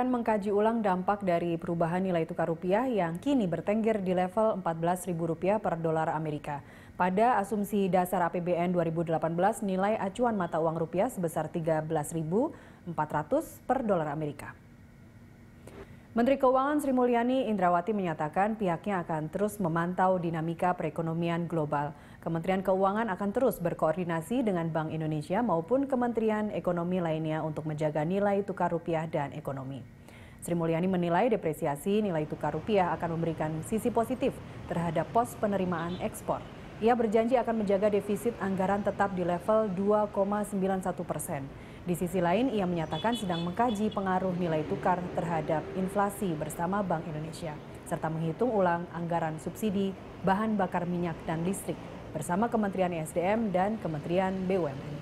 akan mengkaji ulang dampak dari perubahan nilai tukar rupiah yang kini bertengger di level Rp14.000 per dolar Amerika. Pada asumsi dasar APBN 2018, nilai acuan mata uang rupiah sebesar 13.400 per dolar Amerika. Menteri Keuangan Sri Mulyani Indrawati menyatakan pihaknya akan terus memantau dinamika perekonomian global. Kementerian Keuangan akan terus berkoordinasi dengan Bank Indonesia maupun Kementerian Ekonomi lainnya untuk menjaga nilai tukar rupiah dan ekonomi. Sri Mulyani menilai depresiasi nilai tukar rupiah akan memberikan sisi positif terhadap pos penerimaan ekspor. Ia berjanji akan menjaga defisit anggaran tetap di level 2,91 persen. Di sisi lain, ia menyatakan sedang mengkaji pengaruh nilai tukar terhadap inflasi bersama Bank Indonesia, serta menghitung ulang anggaran subsidi, bahan bakar minyak dan listrik bersama Kementerian ESDM dan Kementerian BUMN.